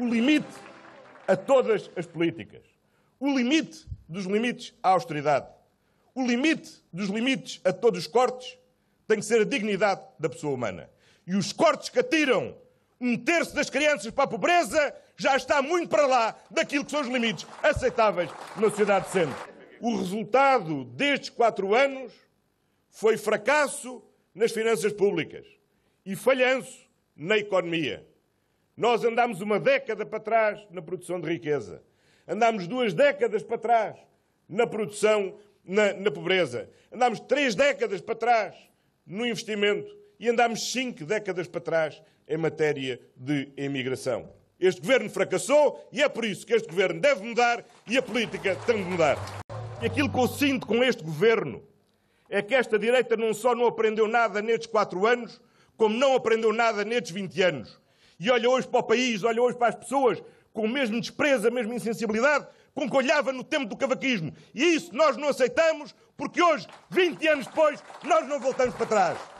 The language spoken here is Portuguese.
o limite a todas as políticas. O limite dos limites à austeridade. O limite dos limites a todos os cortes tem que ser a dignidade da pessoa humana. E os cortes que atiram um terço das crianças para a pobreza já está muito para lá daquilo que são os limites aceitáveis na sociedade decente. O resultado destes quatro anos foi fracasso nas finanças públicas e falhanço na economia. Nós andámos uma década para trás na produção de riqueza. Andámos duas décadas para trás na produção, na, na pobreza. Andámos três décadas para trás no investimento. E andámos cinco décadas para trás em matéria de imigração. Este governo fracassou e é por isso que este governo deve mudar e a política tem de mudar. E aquilo que eu sinto com este governo é que esta direita não só não aprendeu nada nestes quatro anos, como não aprendeu nada nestes 20 anos e olha hoje para o país, olha hoje para as pessoas com o mesmo desprezo, a mesma insensibilidade com que olhava no tempo do cavaquismo. E isso nós não aceitamos, porque hoje, 20 anos depois, nós não voltamos para trás.